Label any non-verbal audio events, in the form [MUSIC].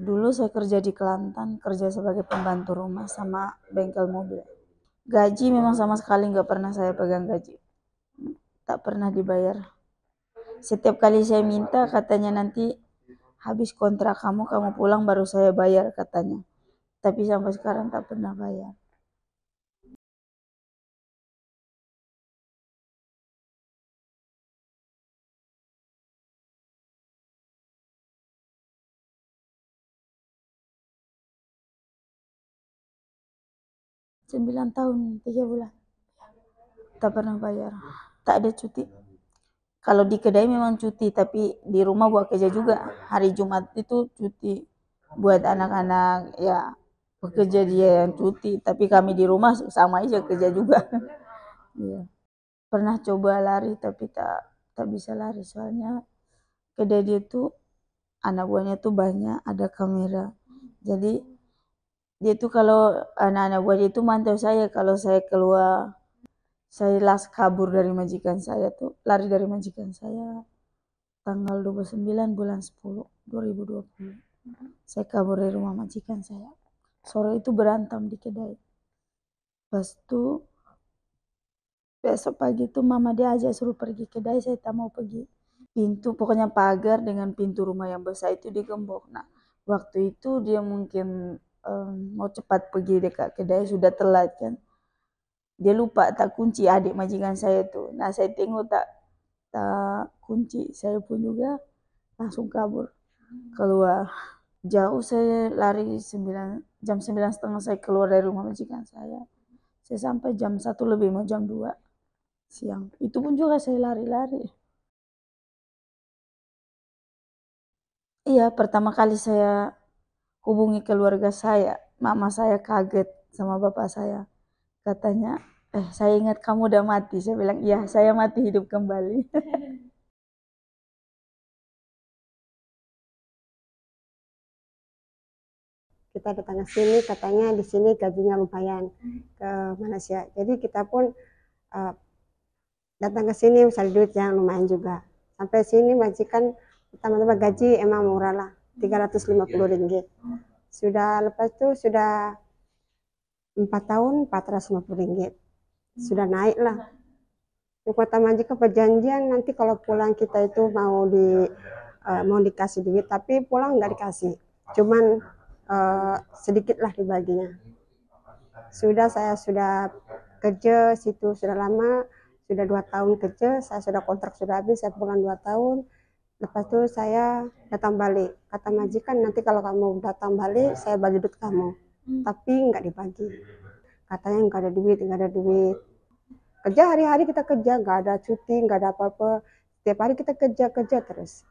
Dulu saya kerja di Kelantan, kerja sebagai pembantu rumah sama bengkel mobil. Gaji memang sama sekali nggak pernah saya pegang gaji. Tak pernah dibayar. Setiap kali saya minta katanya nanti habis kontrak kamu, kamu pulang baru saya bayar katanya. Tapi sampai sekarang tak pernah bayar. 9 tahun 3 bulan tak pernah bayar tak ada cuti kalau di kedai memang cuti tapi di rumah buat kerja juga hari Jumat itu cuti buat anak-anak ya bekerja dia yang cuti tapi kami di rumah sama aja kerja juga [LAUGHS] ya. pernah coba lari tapi tak tak bisa lari soalnya kedai dia tuh anak buahnya tuh banyak ada kamera jadi dia tuh kalau anak-anak buah dia itu mantau saya kalau saya keluar saya las kabur dari majikan saya tuh lari dari majikan saya tanggal 29 bulan 10 2020 saya kabur dari rumah majikan saya sore itu berantem di kedai pas tuh besok pagi tuh mama dia aja suruh pergi kedai saya tak mau pergi pintu pokoknya pagar dengan pintu rumah yang besar itu digembok nah waktu itu dia mungkin um, mau cepat pergi dekat kedai sudah telat kan dia lupa tak kunci adik majikan saya tu nah saya tengok tak tak kunci saya pun juga langsung kabur keluar jauh saya lari 9 jam sembilan setengah saya keluar dari rumah majikan saya saya sampai jam satu lebih mau jam dua siang itu pun juga saya lari-lari iya pertama kali saya hubungi keluarga saya. Mama saya kaget sama bapak saya. Katanya, eh saya ingat kamu udah mati. Saya bilang, iya saya mati hidup kembali. [LAUGHS] kita datang ke sini katanya di sini gajinya lumayan ke Malaysia. Ya? Jadi kita pun uh, datang ke sini cari duit yang lumayan juga. Sampai sini majikan tambah-tambah gaji emang murah lah. 350 iya. ringgit. Sudah lepas itu sudah 4 tahun 450 ringgit. Sudah naik lah. Di kota Majika perjanjian nanti kalau pulang kita itu mau di uh, mau dikasih duit tapi pulang nggak dikasih. Cuman uh, sedikit lah dibaginya. Sudah saya sudah kerja situ sudah lama, sudah dua tahun kerja, saya sudah kontrak sudah habis, saya pulang dua tahun, Lepas itu saya datang balik. Kata majikan nanti kalau kamu datang balik saya bagi duit kamu. Hmm. Tapi nggak dibagi. Katanya nggak ada duit, nggak ada duit. Kerja hari-hari kita kerja, nggak ada cuti, nggak ada apa-apa. Setiap hari kita kerja kerja terus.